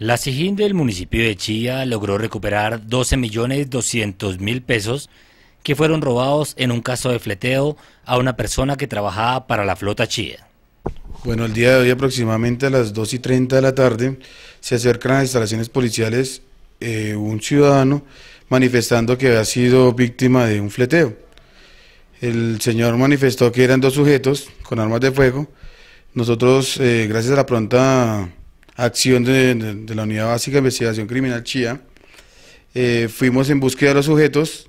La SIGIN del municipio de Chía logró recuperar 12.200.000 pesos que fueron robados en un caso de fleteo a una persona que trabajaba para la flota Chía. Bueno, el día de hoy aproximadamente a las 2 y 30 de la tarde se acercan a las instalaciones policiales eh, un ciudadano manifestando que había sido víctima de un fleteo. El señor manifestó que eran dos sujetos con armas de fuego. Nosotros, eh, gracias a la pronta acción de, la Unidad Básica de Investigación Criminal Chía, eh, fuimos en búsqueda de los sujetos,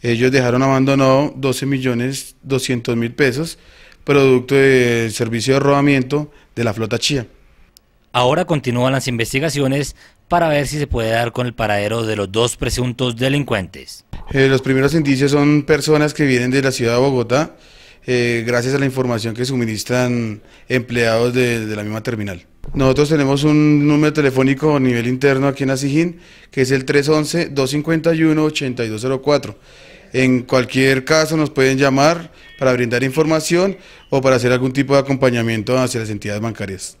ellos dejaron abandonado 12.200.000 pesos, producto del servicio de robamiento de la flota Chía. Ahora continúan las investigaciones para ver si se puede dar con el paradero de los dos presuntos delincuentes. Eh, los primeros indicios son personas que vienen de la ciudad de Bogotá, eh, gracias a la información que suministran empleados de, la misma terminal. Nosotros tenemos un número telefónico a nivel interno aquí en Asijín, que es el 311-251-8204. En cualquier caso nos pueden llamar para brindar información o para hacer algún tipo de acompañamiento hacia las entidades bancarias.